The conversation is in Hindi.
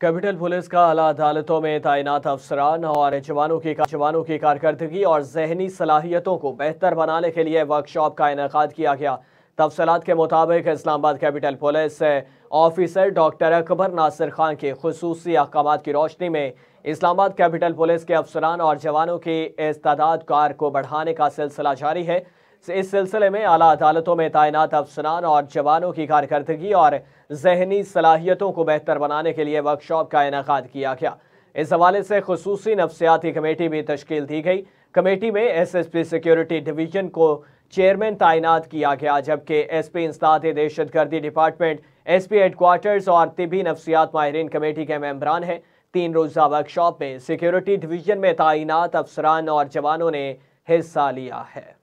कैपिटल पुलिस का अला अदालतों में तैनात अफसरान और जवानों की जवानों की कारकर्दगी और जहनी सलाहियतों को बेहतर बनाने के लिए वर्कशॉप का इनका किया गया तफसलत के मुताबिक Islamabad capital police officer doctor Akbar Nasir Khan के खसूसी अहकाम की रोशनी में इस्लामाबाद कैपिटल पुलिस के अफसरान और जवानों की इस्तादाद कार को बढ़ाने का सिलसिला जारी है इस सिलसिले में आला अदालतों में तैनात अफसरान और जवानों की कारकर्दगी और जहनी सलाहियतों को बेहतर बनाने के लिए वर्कशॉप का इनका किया गया इस हवाले से खसूसी नफसियाती कमेटी भी तश्ल दी गई कमेटी में S S P security division को चेयरमैन तैनात किया गया जबकि एस पी इंसात दहशत गर्दी डिपार्टमेंट एस पी हेडकोार्टर्स और तिबी नफसियात माहरीन कमेटी के मम्बरान हैं तीन रोज़ा वर्कशॉप में सिक्योरिटी डिवीजन में तैनात अफसरान और जवानों ने हिस्सा लिया है